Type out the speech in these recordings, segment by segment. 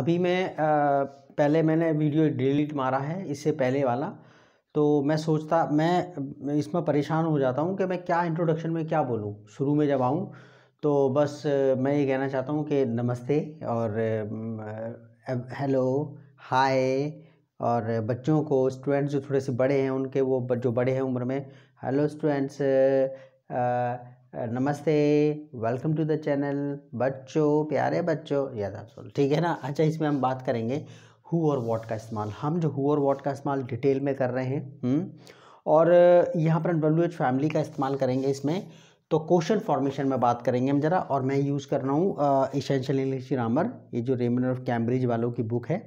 अभी मैं आ, पहले मैंने वीडियो डिलीट मारा है इससे पहले वाला तो मैं सोचता मैं इसमें परेशान हो जाता हूँ कि मैं क्या इंट्रोडक्शन में क्या बोलूँ शुरू में जब आऊँ तो बस मैं ये कहना चाहता हूँ कि नमस्ते और हेलो हाय और बच्चों को स्टूडेंट्स जो थोड़े से बड़े हैं उनके वो जो बड़े हैं उम्र में हेलो स्टूडेंट्स नमस्ते वेलकम टू द चैनल बच्चों प्यारे बच्चों याद आप ठीक है ना अच्छा इसमें हम बात करेंगे हु और वॉट का इस्तेमाल हम जो हु और वॉट का इस्तेमाल डिटेल में कर रहे हैं हम्म, और यहाँ पर डब्ल्यू एच फैमिली का इस्तेमाल करेंगे इसमें तो क्वेश्चन फॉर्मेशन में बात करेंगे हम ज़रा और मैं यूज़ कर रहा हूँ इसेंशियल इंग्लिश ग्रामर ये जो रेमन ऑफ कैम्ब्रिज वालों की बुक है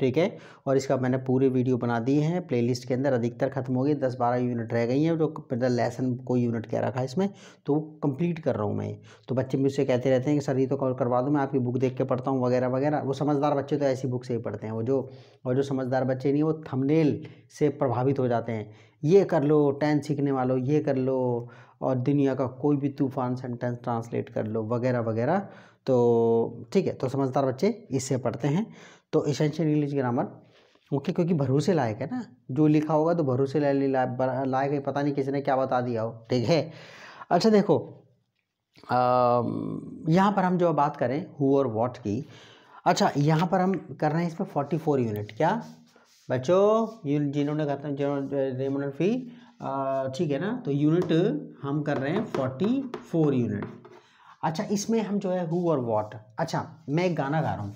ठीक है और इसका मैंने पूरी वीडियो बना दी है प्लेलिस्ट के अंदर अधिकतर खत्म हो गई दस बारह यूनिट रह गई हैं जो मतलब लेसन को यूनिट कह रखा है इसमें तो कंप्लीट कर रहा हूँ मैं तो बच्चे मुझसे कहते रहते हैं कि सर ये तो कॉल करवा दूँ मैं आपकी बुक देख के पढ़ता हूँ वगैरह वगैरह वो समझदार बच्चे तो ऐसी बुक से ही पढ़ते हैं वो जो और जो समझदार बच्चे नहीं वो थमनेल से प्रभावित हो जाते हैं ये कर लो टेंथ सीखने वालों ये कर लो और दुनिया का कोई भी तूफान सेंटेंस ट्रांसलेट कर लो वगैरह वगैरह तो ठीक है तो समझदार बच्चे इससे पढ़ते हैं तो इसेंशियल इंग्लिश ग्रामर ओके क्योंकि भरोसे लायक है ना जो लिखा होगा तो भरोसे लायक है पता नहीं किसी ने क्या बता दिया हो ठीक है अच्छा देखो यहाँ पर हम जो बात करें हु और वॉट की अच्छा यहाँ पर हम कर रहे हैं इसमें फोर्टी फोर यूनिट क्या बच्चों जिन्होंने कहते हैं जिन्होंने फी ठीक है ना तो यूनिट हम कर रहे हैं फोर्टी फोर यूनिट अच्छा इसमें हम जो है हु और वॉट अच्छा मैं एक गाना गा रहा हूँ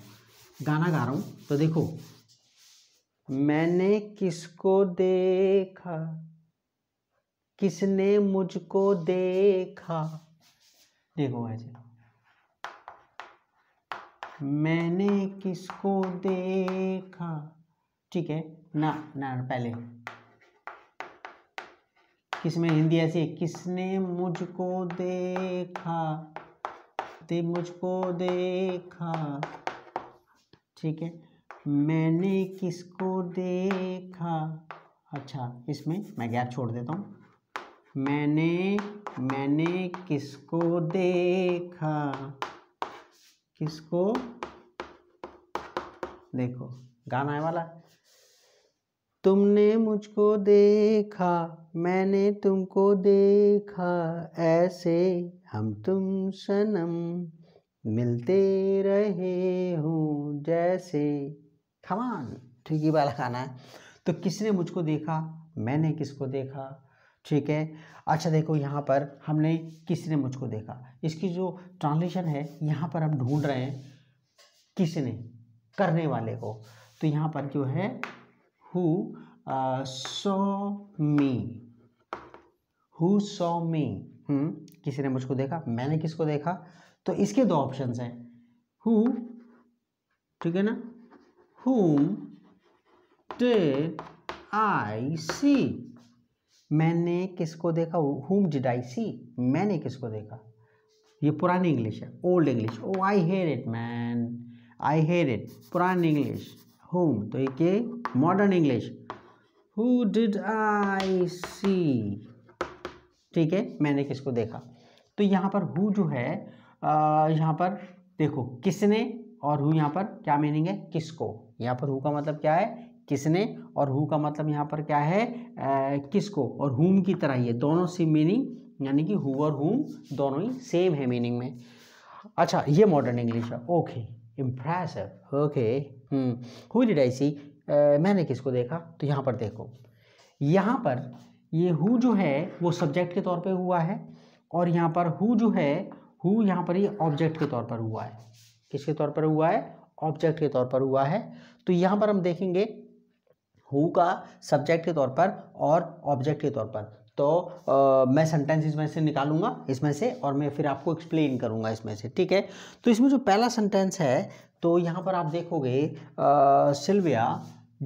गाना गा रहा हूँ तो देखो मैंने किसको देखा किसने मुझको देखा देखो ऐसे मैंने किसको देखा ठीक है ना ना पहले किसमें हिंदी ऐसी किसने मुझको देखा दे मुझको देखा ठीक है मैंने किसको देखा अच्छा इसमें मैं गैप छोड़ देता हूँ मैंने मैंने किसको देखा किसको देखो गाना है वाला तुमने मुझको देखा मैंने तुमको देखा ऐसे हम तुम सनम मिलते रहे हूँ जैसे खमान ठीक ये वाला खाना है तो किसने मुझको देखा मैंने किसको देखा ठीक है अच्छा देखो यहाँ पर हमने किसने मुझको देखा इसकी जो ट्रांसलेशन है यहाँ पर हम ढूंढ रहे हैं किसने करने वाले को तो यहाँ पर जो है who so me who so मी किसने मुझको देखा मैंने किसको देखा तो इसके दो ऑप्शन हैं हु ठीक है ना हुम आई सी मैंने किसको देखा हुम डिड आई सी मैंने किसको देखा ये पुरानी इंग्लिश है old English oh I hear it man I hear it पुरानी इंग्लिश हुम तो एक modern English who did I see ठीक है मैंने किसको देखा तो यहाँ पर हु जो है यहाँ पर देखो किसने और हु यहाँ पर क्या मीनिंग है किसको यहाँ पर हु का मतलब क्या है किसने और हु का मतलब यहाँ पर क्या है किसको और हुम की तरह ही है दोनों सी मीनिंग यानी कि हु और हुम दोनों ही सेम है मीनिंग में अच्छा ये मॉडर्न इंग्लिश है okay impressive okay who did I see मैंने किसको देखा तो यहाँ पर देखो यहाँ पर ये हु जो है वो सब्जेक्ट के तौर पे हुआ है और यहाँ पर हु जो है हु यहाँ पर ये ऑब्जेक्ट के तौर पर हुआ है किसके तौर पर हुआ है ऑब्जेक्ट के तौर पर हुआ है तो यहाँ पर हम देखेंगे हु का सब्जेक्ट के तौर पर और ऑब्जेक्ट के तौर पर तो आ, मैं सेंटेंस इसमें से निकालूंगा इसमें से और मैं फिर आपको एक्सप्लेन करूंगा इसमें से ठीक है तो इसमें जो पहला सेंटेंस है तो यहाँ पर आप देखोगे सिल्विया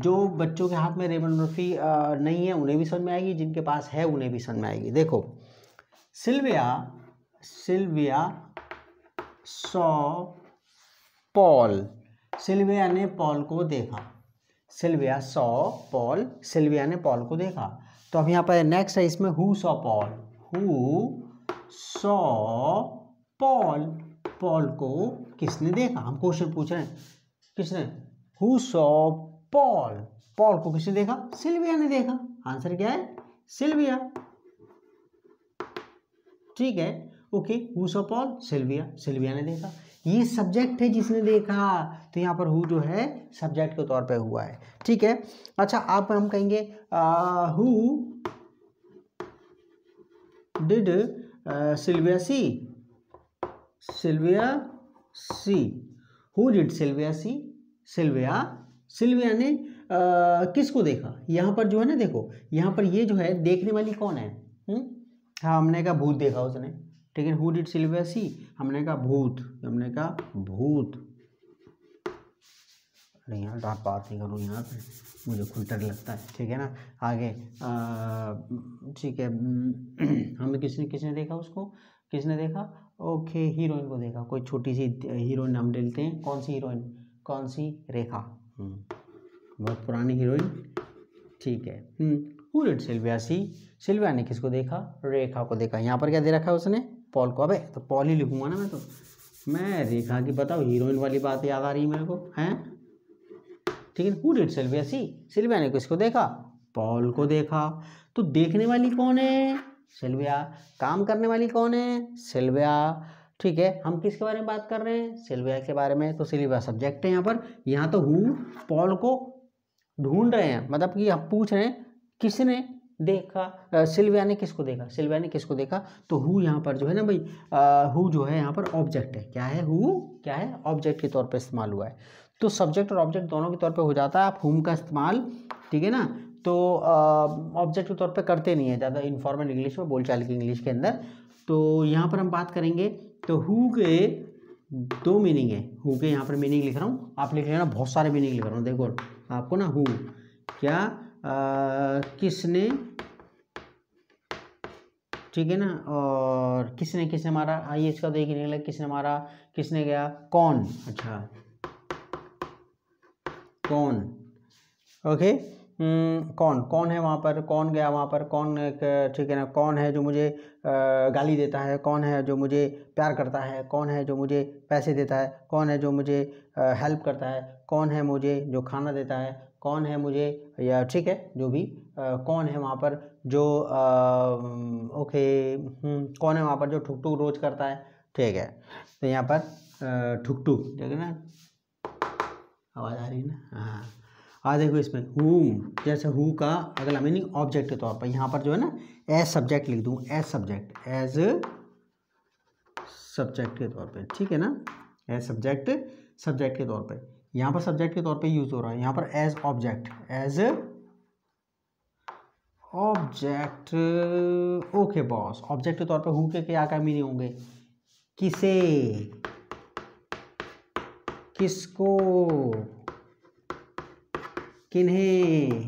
जो बच्चों के हाथ में रेमोनोग्राफी नहीं है उन्हें भी समझ में आएगी जिनके पास है उन्हें भी समझ में आएगी देखो Sylvia Sylvia saw Paul Sylvia ने पॉल को देखा सिल्विया सॉ पॉल सिल्विया ने पॉल को देखा तो अब यहाँ पर नेक्स्ट है इसमें who saw Paul who Paul Paul को किसने देखा हम क्वेश्चन पूछ रहे हैं किसने हु सॉ पॉल पॉल को किसने देखा सिल्विया ने देखा आंसर क्या है सिल्विया ठीक है okay whose upon Sylvia Sylvia ने देखा ये सब्जेक्ट है जिसने देखा तो यहाँ पर हु जो है सब्जेक्ट के तौर पे हुआ है ठीक है अच्छा आप हम कहेंगे who did Sylvia see Sylvia see who did Sylvia see Sylvia Sylvia ने uh, किसको देखा यहाँ पर जो है ना देखो यहाँ पर ये जो है देखने वाली कौन है हम्म? हाँ हमने कहा भूत देखा उसने ठीक है हु डिड सिल्विया सी हमने कहा भूत हमने कहा भूत अरे यहाँ आप बात नहीं करो यहाँ पे मुझे डर लगता है ठीक है ना आगे ठीक है हमें किसने किसने देखा उसको किसने देखा ओके हीरोइन को देखा कोई छोटी सी हीरोइन हम लेते हैं कौन सी हीरोइन कौन सी रेखा हम्म, बहुत पुरानी हीरोइन ठीक है who did Sylvia see Sylvia ने किसको देखा रेखा को देखा यहाँ पर क्या दे रखा है उसने पॉल को अबे तो पॉल ही लिखूंगा ना मैं तो मैं रेखा की बताओ हीरोइन वाली बात याद आ रही मेरे को हैं ठीक है who did Sylvia see Sylvia ने किसको देखा पॉल को देखा तो देखने वाली कौन है सिल्विया काम करने वाली कौन है सिल्विया ठीक है हम किसके बारे में बात कर रहे हैं सिल्विया के बारे में तो सिल्विया सब्जेक्ट है यहाँ पर यहाँ तो हु पॉल को ढूंढ रहे हैं मतलब कि हम पूछ रहे हैं किसने देखा सिल्विया ने किसको देखा सिल्विया ने किसको देखा तो हु यहाँ पर जो है ना भाई हु जो है यहाँ पर ऑब्जेक्ट है क्या है हु क्या है ऑब्जेक्ट के तौर पर इस्तेमाल हुआ है तो सब्जेक्ट और ऑब्जेक्ट दोनों के तौर पर हो जाता है आप हुम का इस्तेमाल ठीक है ना तो ऑब्जेक्ट के तौर पर करते नहीं है ज़्यादा इन्फॉर्मल इंग्लिश में बोलचाल की इंग्लिश के अंदर तो यहाँ पर हम बात करेंगे तो हु के दो मीनिंग है हु के यहाँ पर मीनिंग लिख रहा हूँ आप लिख लेना बहुत सारे मीनिंग लिख रहा हूँ देखो आपको ना हु क्या आ, किसने ठीक है ना और किसने किसने मारा आइए इसका तो ही निकला किसने मारा किसने गया कौन अच्छा कौन ओके हम्म, कौन कौन है वहाँ पर कौन गया वहाँ पर कौन ठीक है ना कौन है जो मुझे गाली देता है कौन है जो मुझे प्यार करता है कौन है जो मुझे पैसे देता है कौन है जो मुझे हेल्प करता है कौन है मुझे जो खाना देता है कौन है मुझे या ठीक है जो भी कौन है वहाँ पर जो ओके हम्म, कौन है वहाँ पर जो ठुक ठुक रोज करता है ठीक है तो यहाँ पर ठुक ठुक ठीक है ना आवाज़ आ रही है ना हाँ आ देखो इसमें हु जैसे हु का अगला मीनिंग ऑब्जेक्ट के तौर पर यहाँ पर जो है ना एज सब्जेक्ट लिख दूँ एज सब्जेक्ट एज सब्जेक्ट के तौर पे ठीक है ना एज सब्जेक्ट सब्जेक्ट के तौर पे यहाँ पर सब्जेक्ट के तौर पे यूज़ हो रहा है यहाँ पर as object as object okay boss object के तौर पे हु के क्या क्या नहीं होंगे किसे किसको किन्हें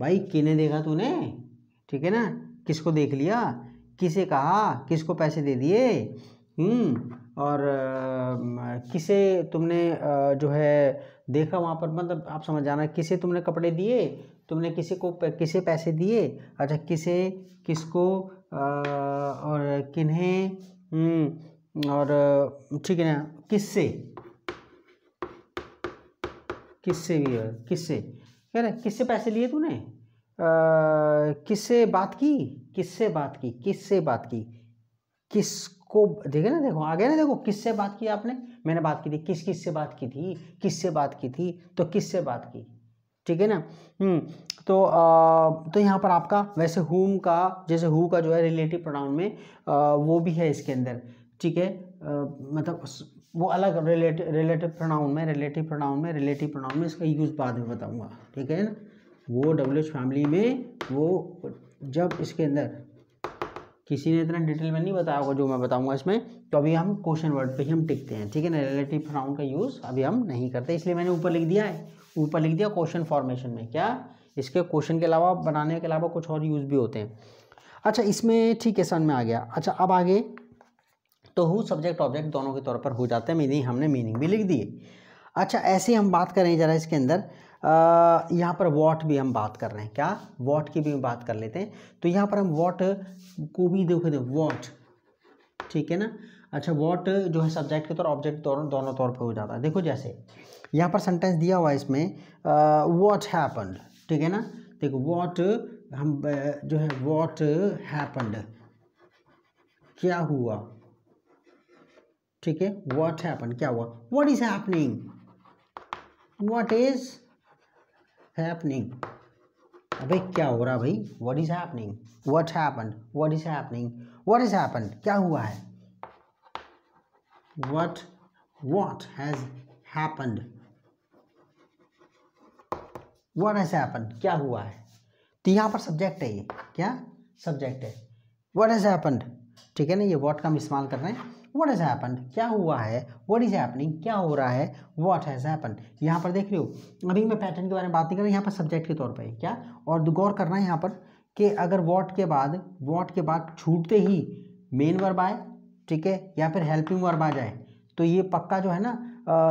भाई किन्हें देखा तूने ठीक है ना किसको देख लिया किसे कहा किसको पैसे दे दिए हम्म और आ, किसे तुमने आ, जो है देखा वहाँ पर मतलब आप समझ जाना किसे तुमने कपड़े दिए तुमने किसी को किसे पैसे दिए अच्छा किसे किसको और किन्हें हम्म, और ठीक है ना किससे किससे भी है किससे कह रहे किससे पैसे लिए तूने किससे बात की किससे बात की किससे बात की किसको देखे ना देखो आगे ना देखो किससे बात की आपने मैंने बात की थी किस किस से बात की थी किससे बात की थी तो किससे बात की ठीक है ना हम्म, तो आ, तो यहाँ पर आपका वैसे हुम का जैसे हु का जो है रिलेटिव प्रोनाउन में आ, वो भी है इसके अंदर ठीक है मतलब वो अलग रिलेटिव रिलेटिव प्रोनाउन में रिलेटिव प्रोनाउन में रिलेटिव प्रोनाउन में इसका यूज़ बाद में बताऊँगा ठीक है ना वो डब्ल्यू फैमिली में वो जब इसके अंदर किसी ने इतना डिटेल में नहीं बताया होगा जो मैं बताऊंगा इसमें तो अभी हम क्वेश्चन वर्ड पे ही हम टिकते हैं ठीक है ना रिलेटिव प्रोनाउन का यूज़ अभी हम नहीं करते इसलिए मैंने ऊपर लिख दिया है ऊपर लिख दिया क्वेश्चन फॉर्मेशन में क्या इसके क्वेश्चन के अलावा बनाने के अलावा कुछ और यूज़ भी होते हैं अच्छा इसमें ठीक है सन में आ गया अच्छा अब आगे तो हु सब्जेक्ट ऑब्जेक्ट दोनों के तौर पर हो जाते हैं मीनिंग हमने मीनिंग भी लिख दिए अच्छा ऐसे हम बात करें ज़रा इसके अंदर यहाँ पर वॉट भी हम बात कर रहे हैं क्या वॉट की भी बात कर लेते हैं तो यहाँ पर हम वॉट को भी देखो वॉट ठीक है ना अच्छा वॉट जो है सब्जेक्ट के तौर ऑब्जेक्ट तौर दोनों तौर पे हो जाता है देखो जैसे यहाँ पर सेंटेंस दिया हुआ है इसमें वॉट हैपन्ड ठीक है ना देखो वॉट हम जो है वॉट हैपन्ड क्या हुआ ठीक है वॉट हैपन क्या हुआ what is happening what is happening अबे क्या हो रहा भाई what is happening what happen what is happening what is happen क्या हुआ है what what has happened what has happened क्या हुआ है तो यहाँ पर सब्जेक्ट है ये क्या सब्जेक्ट है what has happened ठीक है ना ये what का हम इस्तेमाल कर रहे हैं what has happened क्या हुआ है what is happening क्या हो रहा है what has happened यहाँ पर देख रहे हो अभी मैं पैटर्न के बारे में बात नहीं कर रहा यहाँ पर सब्जेक्ट के तौर पर क्या और गौर करना है यहाँ पर कि अगर वॉट के बाद वॉट के बाद छूटते ही मेन वर्ब आए ठीक है या फिर हेल्पिंग वर्ब आ जाए तो ये पक्का जो है ना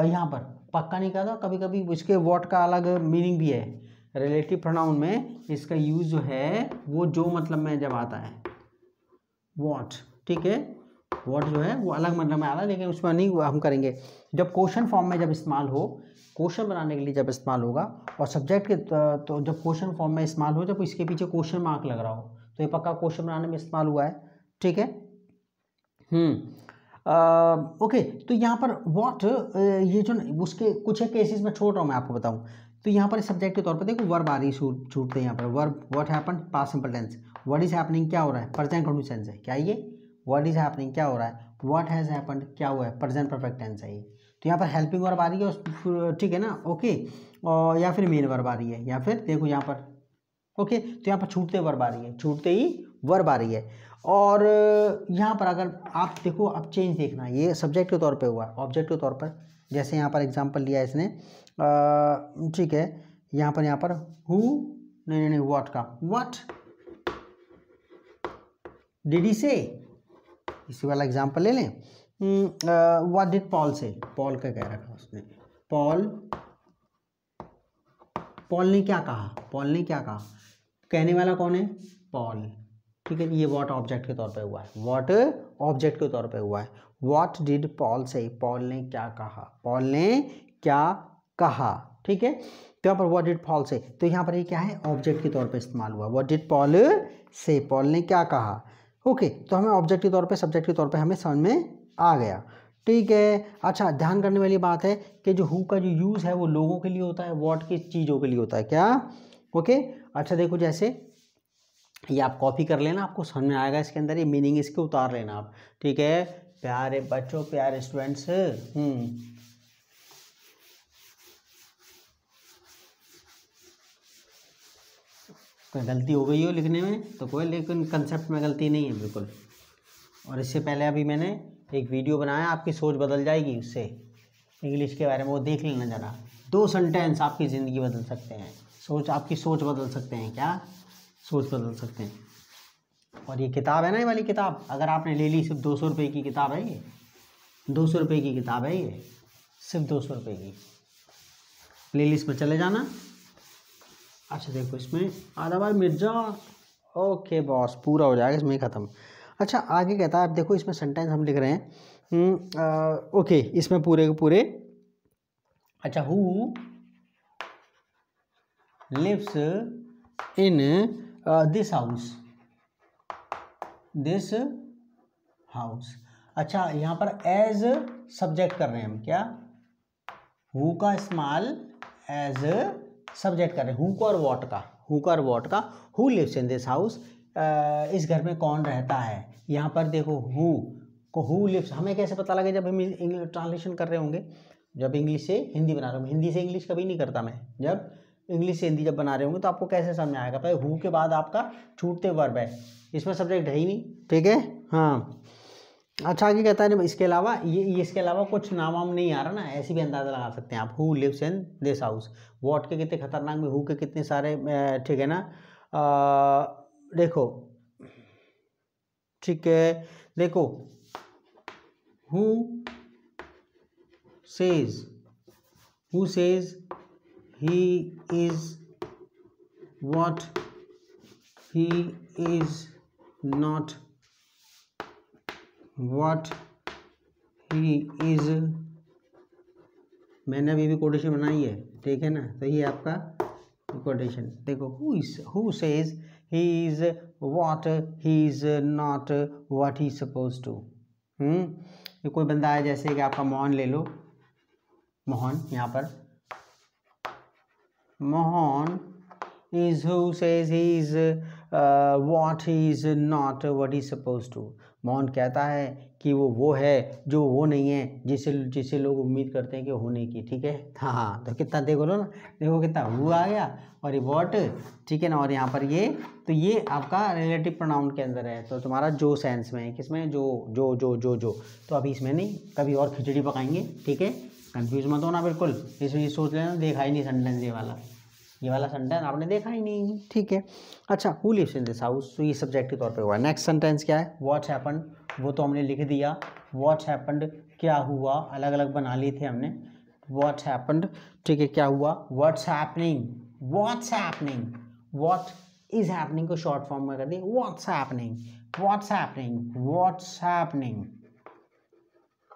यहाँ पर पक्का नहीं कहता कभी कभी इसके वर्ड का अलग मीनिंग भी है रिलेटिव प्रोनाउन में इसका यूज जो है वो जो मतलब में जब आता है वॉट ठीक है वॉट जो है वो अलग मतलब में आता है लेकिन उसमें नहीं हम करेंगे जब क्वेश्चन फॉर्म में जब इस्तेमाल हो क्वेश्चन बनाने के लिए जब इस्तेमाल होगा और सब्जेक्ट के तो जब क्वेश्चन फॉर्म में इस्तेमाल हो जब इसके पीछे क्वेश्चन मार्क लग रहा हो तो ये पक्का क्वेश्चन बनाने में इस्तेमाल हुआ है ठीक है ओके हम्म। तो यहाँ पर वॉट ये जो उसके कुछ एक केसेस में छोड़ रहा हूँ मैं आपको बताऊँ तो यहाँ पर सब्जेक्ट के तौर पर देखो वर्ब आ रही छूटते हैं यहाँ पर verb what happen past simple tense what is happening क्या हो रहा है प्रजेंट कंडीशन है क्या ये वट इज हैपनिंग क्या हो रहा है व्हाट हैज़ हैपन क्या हुआ है प्रजेंट परफेक्ट टेंस है ये तो यहाँ पर हेल्पिंग वर्ब आ रही है ठीक है ना ओके और या फिर मेन वर्ब आ रही है या फिर देखो यहाँ पर ओके तो यहाँ पर छूटते वर्ब आ रही है छूटते ही वर्ब आ रही है और यहाँ पर अगर आप देखो आप चेंज देखना ये सब्जेक्ट के तौर पे हुआ ऑब्जेक्ट के तौर पर जैसे यहाँ पर एग्जांपल लिया इसने ठीक है यहाँ पर यहाँ पर हु नहीं नहीं नहीं का वट डिड से इसी वाला एग्जांपल ले लें what did Paul say Paul का कह रखा उसने पॉल पॉल ने क्या कहा पॉल ने क्या कहा कहने वाला कौन है पॉल ठीक है ये वॉट ऑब्जेक्ट के तौर पे हुआ है वॉट ऑब्जेक्ट के तौर पे हुआ है what did Paul say Paul ने क्या कहा पॉल ने क्या कहा ठीक है तो यहाँ पर वॉट डिड पॉल से तो यहाँ पर ये क्या है ऑब्जेक्ट के तौर पे इस्तेमाल हुआ what did Paul say Paul ने क्या कहा ओके okay, तो हमें ऑब्जेक्ट के तौर पे सब्जेक्ट के तौर पे हमें समझ में आ गया ठीक है अच्छा ध्यान करने वाली बात है कि जो हु का जो यूज़ है वो लोगों के लिए होता है वॉट किस चीज़ों के लिए होता है क्या ओके okay? अच्छा देखो जैसे ये आप कॉपी कर लेना आपको समझ में आएगा इसके अंदर ये मीनिंग इसके उतार लेना आप ठीक है प्यारे बच्चों प्यारे स्टूडेंट्स हम्म कोई गलती हो गई हो लिखने में तो कोई लेकिन कंसेप्ट में गलती नहीं है बिल्कुल और इससे पहले अभी मैंने एक वीडियो बनाया आपकी सोच बदल जाएगी उससे इंग्लिश के बारे में वो देख लेना ज़रा दो सेंटेंस आपकी ज़िंदगी बदल सकते हैं सोच आपकी सोच बदल सकते हैं क्या सोच बदल सकते हैं और ये किताब है ना ये वाली किताब अगर आपने ले ली सिर्फ दो सौ रुपये की किताब है ये दो सौ रुपये की किताब है ये सिर्फ दो सौ रुपये की प्ले लिस्ट पर चले जाना अच्छा देखो इसमें आधा भाई मिर्जा ओके बॉस पूरा हो जाएगा इसमें ख़त्म अच्छा आगे कहता है आप देखो इसमें सेंटेंस हम लिख रहे हैं हम्म, आ, ओके इसमें पूरे के पूरे अच्छा who lives in this house this house अच्छा यहाँ पर एज सब्जेक्ट कर रहे हैं हम क्या हु का इस्तेमाल एज सब्जेक्ट कर रहे हैं हुक और वॉट का हुक और वॉट का who lives in this house इस घर में कौन रहता है यहाँ पर देखो हु को हु लिव्स हमें कैसे पता लगे जब हम इंग्लिश ट्रांसलेशन कर रहे होंगे जब इंग्लिश से हिंदी बना रहा हूँ हिंदी से इंग्लिश कभी नहीं करता मैं जब इंग्लिश हिंदी जब बना रहे होंगे तो आपको कैसे समझ आएगा भाई हु के बाद आपका छूटते वर्ब है इसमें सब्जेक्ट है ही नहीं ठीक है हाँ अच्छा आगे कहता है इसके अलावा ये, इसके अलावा कुछ नाम वाम नहीं आ रहा ना ऐसे भी अंदाज़ा लगा सकते हैं आप who lives in this house what के कितने खतरनाक में हु के कितने सारे ठीक है ना आ, देखो ठीक है देखो who says who says he is what he is not what he is मैंने अभी भी कोटेशन बनाई है ठीक है ना तो ये आपका कोटेशन देखो who is who says he is what he is not what he suppose to hmm कोई बंदा है जैसे कि आपका मोहन ले लो मोहन यहाँ पर Mohan is who says he is uh, what he is not what he supposed to Mohan कहता है कि वो वो है जो वो नहीं है जिसे जिसे लोग उम्मीद करते हैं कि होने की ठीक है हाँ हाँ तो कितना देखो लो ना देखो कितना वो आ गया और ये वॉट ठीक है ना और यहाँ पर ये तो ये आपका रिलेटिव प्रोनाउन के अंदर है तो तुम्हारा जो सेंस में है किसमें जो जो जो जो जो तो अभी इसमें नहीं कभी और खिचड़ी पकाएंगे ठीक है कंफ्यूज मत होना बिल्कुल इसमें सोच लेना देखा ही नहीं सेंटेंस ये वाला ये वाला सेंटेंस आपने देखा ही नहीं ठीक है अच्छा who lives in this house तो ये सब्जेक्ट के तौर पे हुआ नेक्स्ट सेंटेंस क्या है व्हाट हैपन वो तो हमने लिख दिया व्हाट हैपन्ड क्या हुआ अलग अलग बना लिए थे हमने व्हाट हैपन्ड ठीक है क्या हुआ what's happening what's happening what is happening को शॉर्ट फॉर्म में कर दिया what's happening what's happening what's happening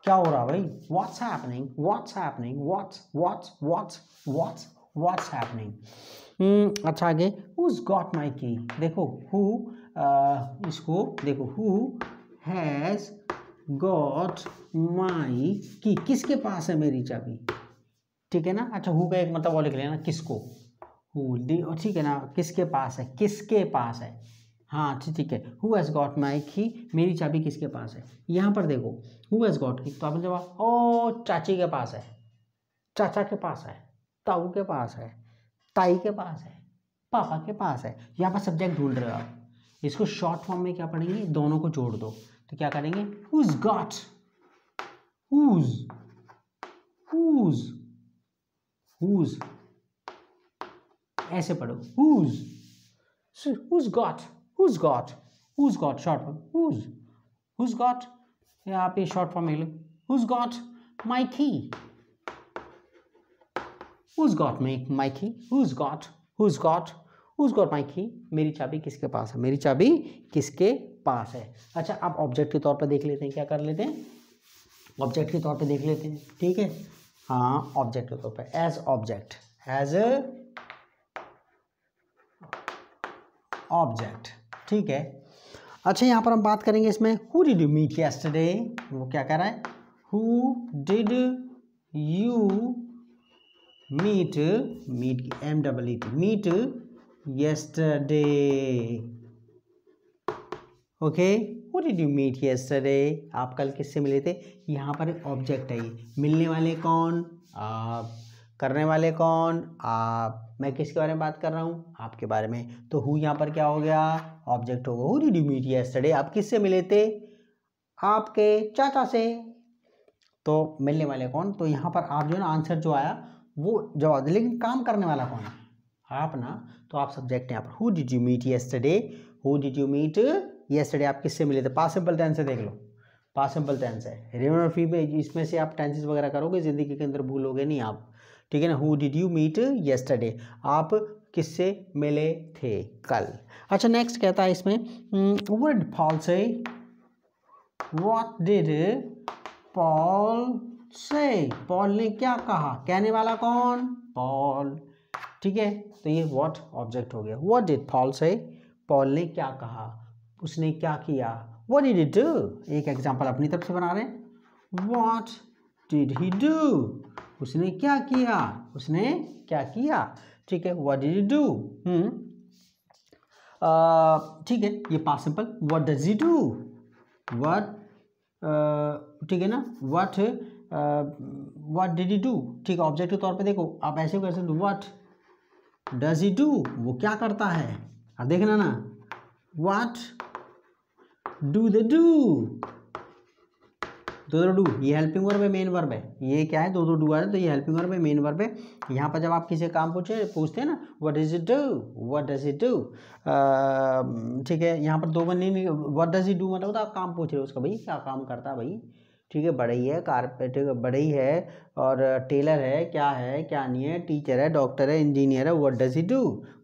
क्या हो रहा भाई what's happening what's happening what's what's what's what's what's happening अच्छा आगे हुज गॉट माई की देखो हु इसको देखो हु हैज़ गॉट माई की किसके पास है मेरी चाबी ठीक है ना अच्छा हु का एक मतलब और लिख लेना किसको हु ठीक है ना किसके पास है किसके पास है हाँ ठीक ठीक है who has got my key मेरी चाबी किसके पास है यहाँ पर देखो हु हैज़ गॉट की तो आपने जवाब ओ oh, चाची के पास है चाचा के पास है ताऊ के पास है ताई के पास है पापा के पास है यहाँ पर सब्जेक्ट ढूंढ रहे हो आप इसको शॉर्ट फॉर्म में क्या पढ़ेंगे दोनों को जोड़ दो तो क्या करेंगे who's got who's who's who's ऐसे पढ़ो who's who's got who's got who's got short form who's who's got यहाँ पे शॉर्ट फॉर्म ले लो whose got my key who's got my my key who's got who's got who's got my key मेरी चाबी किसके पास है मेरी चाबी किसके पास है अच्छा आप ऑब्जेक्ट के तौर पर देख लेते हैं क्या कर लेते हैं ऑब्जेक्ट के तौर पर देख लेते हैं ठीक है हाँ ऑब्जेक्ट के तौर पर एज ऑब्जेक्ट एज ऑब्जेक्ट ठीक है अच्छा यहाँ पर हम बात करेंगे इसमें who did you meet yesterday वो क्या कह रहा है who did you meet meet M double E T meet yesterday okay who did you meet yesterday आप कल किससे मिले थे यहाँ पर ऑब्जेक्ट है ये मिलने वाले कौन आप करने वाले कौन आप मैं किसके बारे में बात कर रहा हूँ आपके बारे में तो हु यहाँ पर क्या हो गया ऑब्जेक्ट गया who did you meet yesterday आप किससे मिले थे आपके चाचा से तो मिलने वाले कौन तो यहाँ पर आप जो ना आंसर जो आया वो जवाब लेकिन काम करने वाला कौन है आप ना तो आप सब्जेक्ट यहाँ पर who did you meet yesterday who did you meet yesterday आप किससे मिले थे पास सिंपल टेंस से देख लो पास सिंपल टेंस है रेवन फी में इसमें से आप टेंसेस वगैरह करोगे ज़िंदगी के अंदर भूलोगे नहीं आप ठीक है ना who did you meet yesterday आप किससे मिले थे कल अच्छा नेक्स्ट कहता है इसमें would Paul say what did Paul say Paul ने क्या कहा कहने वाला कौन पॉल ठीक है तो ये वॉट ऑब्जेक्ट हो गया what did Paul say Paul ने क्या कहा उसने क्या किया वॉट डिड डू एक एग्जाम्पल अपनी तरफ से बना रहे हैं वॉट डिड ही डू उसने क्या किया उसने क्या किया ठीक है वट यू डू ठीक है ये possible what does you do what ठीक है ना what what did you do ठीक है ऑब्जेक्ट के तौर पे देखो आप ऐसे कर सकते वट डज यू डू वो क्या करता है देखना ना वट डू द डू दो दो डू ये हेल्पिंग वर्ब है मेन वर्ब है ये क्या है दो दो डू आ रहे तो ये हेल्पिंग वर्ब है मेन वर्ब है यहाँ पर जब आप किसी काम पूछे पूछते हैं ना what is it do what does it do ठीक है यहाँ पर दो बन नहीं वट डज इट डू मतलब तो आप काम पूछ रहे हो उसका भाई क्या काम करता है भाई ठीक है बड़ई है कारपेट बड़ई है और टेलर है क्या है क्या नहीं है टीचर है डॉक्टर है इंजीनियर है व्हाट डज ही डू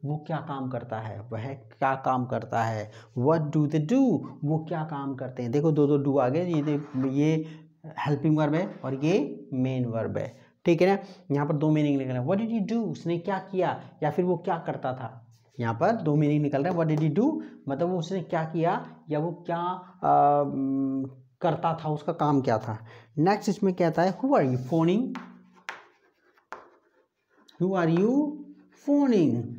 वो क्या काम करता है वह क्या काम करता है व्हाट डू दे डू वो क्या काम करते हैं देखो दो दो डू आ गए ये ये हेल्पिंग वर्ब है और ये मेन वर्ब है ठीक है ना यहाँ पर दो मीनिंग निकल रहे हैं वट डिड यू डू उसने क्या किया या फिर वो क्या करता था यहाँ पर दो मीनिंग निकल रहे हैं वट डिड यू डू मतलब वो उसने क्या किया या वो क्या आ, करता था उसका काम क्या था नेक्स्ट इसमें कहता है who are you phoning who are you phoning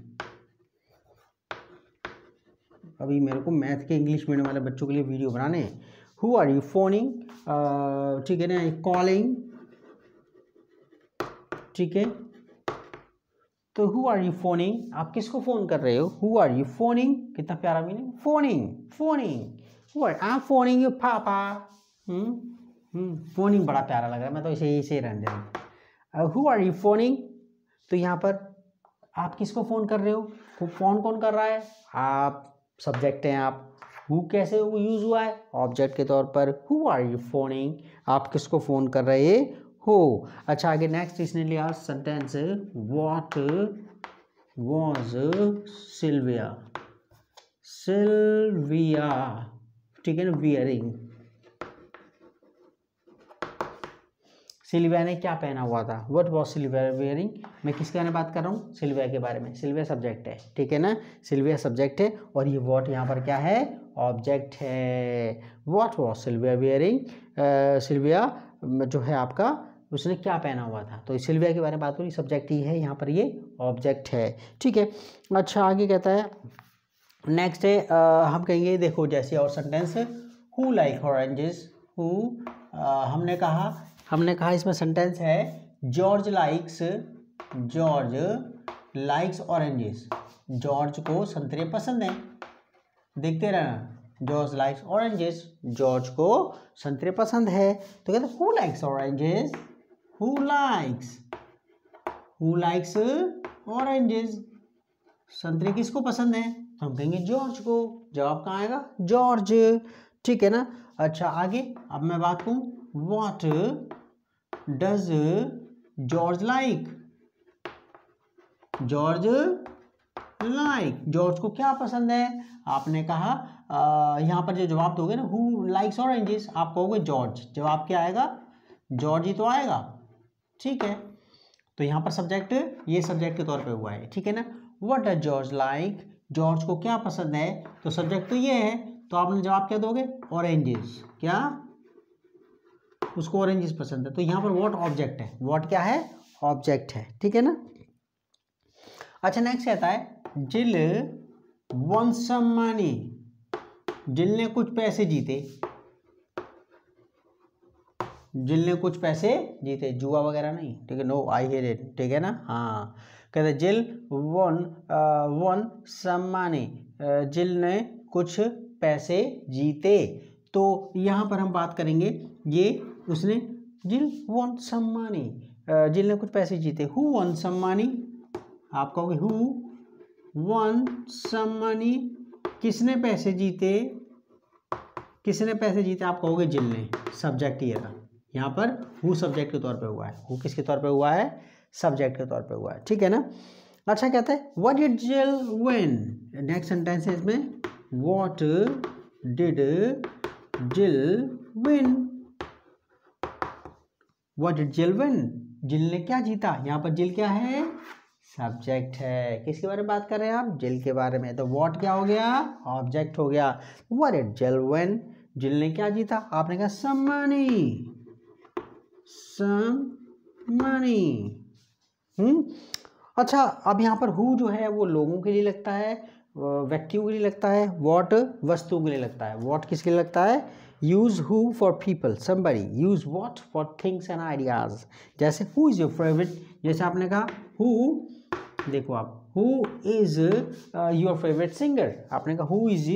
अभी मेरे को मैथ के इंग्लिश मीडियम वाले बच्चों के लिए वीडियो बनाने हैं हु आर यू फोनिंग ठीक है ना कॉलिंग ठीक है तो हु आर यू फोनिंग आप किसको फ़ोन कर रहे हो हु आर यू फोनिंग कितना प्यारा मीनिंग फोनिंग फोनिंग वो आई फोनिंग यू पापा हम्म, हम्म, फोनिंग बड़ा प्यारा लग रहा है मैं तो इसे इसे रहने दे हु आर यू फोनिंग तो यहाँ पर आप किसको फ़ोन कर रहे हो फ़ोन कौन कर रहा है आप सब्जेक्ट हैं आप हु कैसे यूज़ हुआ है ऑब्जेक्ट के तौर पर हु आर यू फोनिंग आप किसको फ़ोन कर रहे हो अच्छा आगे नेक्स्ट इसने लिया sentence what was Sylvia Sylvia ठीक है ना वियरिंग सिल्विया ने क्या पहना हुआ था वट वॉज सिल्विया वियरिंग मैं किसके बारे में बात कर रहा हूँ सिल्विया के बारे में सिल्विया सब्जेक्ट है ठीक है ना सिल्विया सब्जेक्ट है और ये वॉट यहाँ पर क्या है ऑब्जेक्ट है what was Sylvia wearing Sylvia जो है आपका उसने क्या पहना हुआ था तो सिल्विया के बारे में बात करूँ सब्जेक्ट ही है यहाँ पर ये ऑब्जेक्ट है ठीक है अच्छा आगे कहता है नेक्स्ट है हम कहेंगे देखो जैसे और sentence who like oranges who हमने कहा हमने कहा इसमें सेंटेंस है George likes George likes oranges George को संतरे पसंद हैं देखते रहना जॉर्ज लाइक्स ऑरेंजेस जॉर्ज को संतरे पसंद है तो कहते who likes oranges who likes who likes oranges संतरे किसको पसंद है हम कहेंगे जॉर्ज को जवाब कहाँ आएगा जॉर्ज ठीक है ना अच्छा आगे अब मैं बात कहूँ what does George like George like George को क्या पसंद है आपने कहा आ, यहाँ पर जो जवाब दोगे ना हु लाइक्स ऑरेंजेस आप कहोगे जॉर्ज जवाब क्या आएगा जॉर्ज ही तो आएगा ठीक है तो यहाँ पर सब्जेक्ट ये सब्जेक्ट के तौर पे हुआ है ठीक है ना what does George like George को क्या पसंद है तो सब्जेक्ट तो ये है तो आपने जवाब क्या दोगे ऑरेंजेस क्या उसको ऑरेंजेस पसंद है तो यहाँ पर वॉट ऑब्जेक्ट है वॉट क्या है ऑब्जेक्ट है ठीक है ना अच्छा नेक्स्ट कहता है जिल वन सम्मानी जिल ने कुछ पैसे जीते जिल ने कुछ पैसे जीते जुआ वगैरह नहीं ठीक है नो आई हेर इट ठीक है ना हाँ कहते जिल वन वन सम्मानी जिल ने कुछ पैसे जीते तो यहाँ पर हम बात करेंगे ये उसने जिल वन सम्मानी जिल ने कुछ पैसे जीते हु वन सम्मानी आप कहोगे हु वन सम्मानी किसने पैसे जीते किसने पैसे जीते आप कहोगे जिल ने सब्जेक्ट ये था यहाँ पर हु सब्जेक्ट के तौर पे हुआ है हु किसके तौर पे हुआ है सब्जेक्ट के तौर पे हुआ है ठीक है ना अच्छा कहते हैं what did Jill win next sentence है इसमें what did Jill win what did Jill win Jill ने क्या जीता यहाँ पर जिल क्या है सब्जेक्ट है किसके बारे में बात कर रहे हैं आप जिल के बारे में तो वॉट क्या हो गया ऑब्जेक्ट हो गया वट डिड जेल वेन जिल ने क्या जीता आपने कहा सम मनी सम मनी हुँ? हम्म। अच्छा अब यहाँ पर हु जो है वो लोगों के लिए लगता है व्यक्तियों के लिए लगता है वॉट वस्तुओं के लिए लगता है वॉट किसके लिए लगता है use who for people somebody use what for things and ideas जैसे हु इज़ योर फेवरेट जैसे आपने कहा हु देखो आप who is your favourite singer आपने कहा हु इज़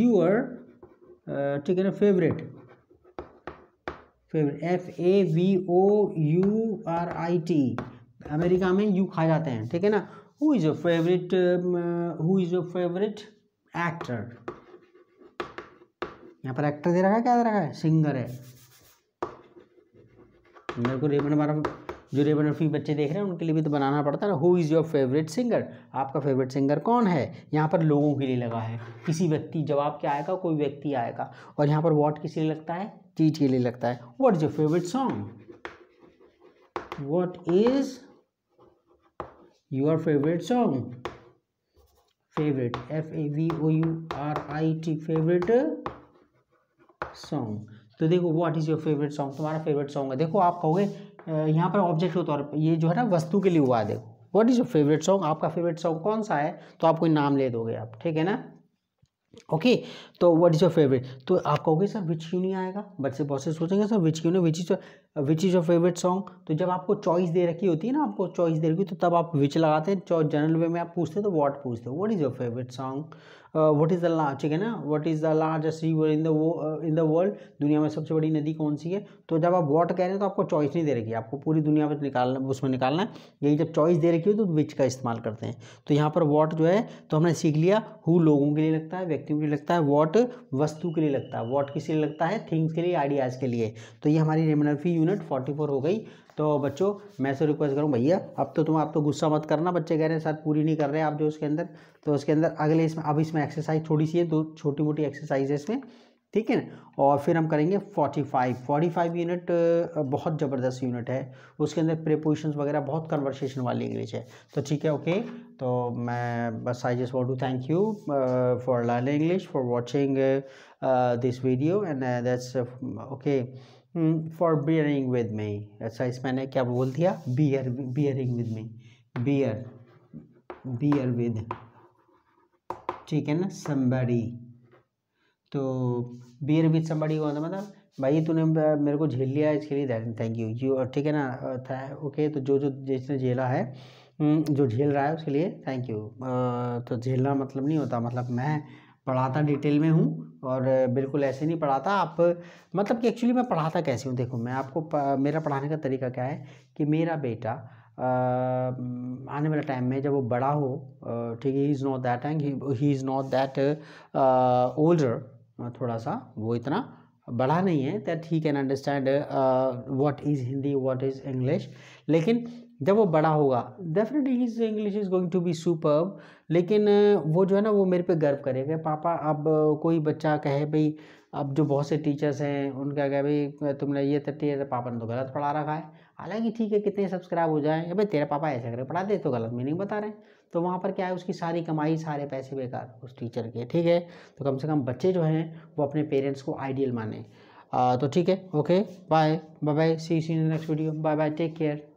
योर ठीक है ना favourite favourite F A V O U R I T America में यू खा जाते हैं ठीक है ना who is your favourite who is your favourite actor यहाँ पर एक्टर दे रखा है क्या दे रखा है सिंगर है मेरे को रेबन बारा जो रेबन और रफी बच्चे देख रहे हैं उनके लिए भी तो बनाना पड़ता है ना who is your favourite singer आपका फेवरेट सिंगर कौन है यहाँ पर लोगों के लिए लगा है किसी व्यक्ति जवाब क्या आएगा कोई व्यक्ति आएगा और यहाँ पर वॉट किस लिए लगता है चीज के लिए लगता है what is your favourite song what is your favourite song favourite F A V O U R I T favourite song तो देखो what is your favourite song तुम्हारा फेवरेट सॉन्ग है देखो आप कहोगे uh, यहाँ पर ऑब्जेक्ट के तौर पर ये जो है ना वस्तु के लिए हुआ है देखो what is your favourite song आपका फेवरेट सॉन्ग कौन सा है तो आप कोई नाम ले दोगे आप ठीक है ना ओके तो व्हाट इज़ योर फेवरेट तो आप कहोगे सर विच क्यों नहीं आएगा बट से बहुत से सोचेंगे सर विच क्यों नहीं which is which is your favourite song तो जब आपको चॉइस दे रखी होती है ना आपको चॉइस दे रखी तो तब आप विच लगाते हैं जनरल वे में आप पूछते हैं तो वॉट पूछते हो what is your favourite song what is the ला ठीक है ना what is the largest river in the in the world दुनिया में सबसे बड़ी नदी कौन सी है तो जब आप वॉट कह रहे हैं तो आपको चॉइस नहीं दे रखी आपको पूरी दुनिया में निकालना उसमें निकालना है यही जब चॉइस दे रखी हो तो विच का इस्तेमाल करते हैं तो यहाँ पर वॉट जो है तो हमने सीख लिया हु लोगों के लिए लगता है व्यक्तियों के लिए लगता है वॉट वस्तु के लिए लगता है वॉट किस लिए लगता है थिंग्स के लिए आइडियाज़ के लिए तो ये हमारी रेमनर्फी यूनिट फोर्टी फोर हो गई तो बच्चों मैं से रिक्वेस्ट करूँ भैया अब तो तुम आप तो गुस्सा मत करना बच्चे कह रहे हैं सर पूरी नहीं कर रहे आप जो उसके अंदर तो उसके अंदर अगले इसमें अब इसमें एक्सरसाइज थोड़ी सी है दो छोटी मोटी एक्सरसाइज है इसमें ठीक है ना और फिर हम करेंगे 45 45 यूनिट बहुत ज़बरदस्त यूनिट है उसके अंदर प्रिपोजिशन वगैरह बहुत कन्वर्सेशन वाली इंग्लिश है तो ठीक है ओके तो मैं बस I just want to thank you for learning English for watching this video and that's okay for bearing with me अच्छा इस मैंने क्या बोल दिया bear bearing with me bear bear with ठीक है ना समबड़ी तो बियर विद समबड़ी को मतलब भाई तूने मेरे को झेल लिया इसके लिए थैंक यू यू ठीक है ना था ओके तो जो जो जिसने झेला है हम्म, जो झेल रहा है उसके लिए थैंक यू तो झेलना मतलब नहीं होता मतलब मैं पढ़ाता डिटेल में हूँ और बिल्कुल ऐसे नहीं पढ़ाता आप मतलब कि एक्चुअली मैं पढ़ाता कैसे हूँ देखो मैं आपको प, मेरा पढ़ाने का तरीका क्या है कि मेरा बेटा आ, आने वाले टाइम में जब वो बड़ा हो ठीक है he is not that and he is not that older थोड़ा सा वो इतना बड़ा नहीं है that he can understand what is Hindi what is English लेकिन जब वो बड़ा होगा definitely his English is going to be super लेकिन वो जो है ना वो मेरे पे गर्व करेगा पापा अब कोई बच्चा कहे भाई अब जो बहुत से टीचर्स हैं उनका कहे भाई तुमने ये तो टीचर तो पापा ने तो गलत पढ़ा रखा है हालांकि ठीक है कितने सब्सक्राइब हो जाए भाई तेरा पापा ऐसा करके पढ़ा दे तो गलत मीनिंग बता रहे हैं तो वहाँ पर क्या है उसकी सारी कमाई सारे पैसे बेकार उस टीचर के ठीक है तो कम से कम बच्चे जो हैं वो अपने पेरेंट्स को आइडियल माने तो ठीक है okay bye bye bye see see next video bye bye take care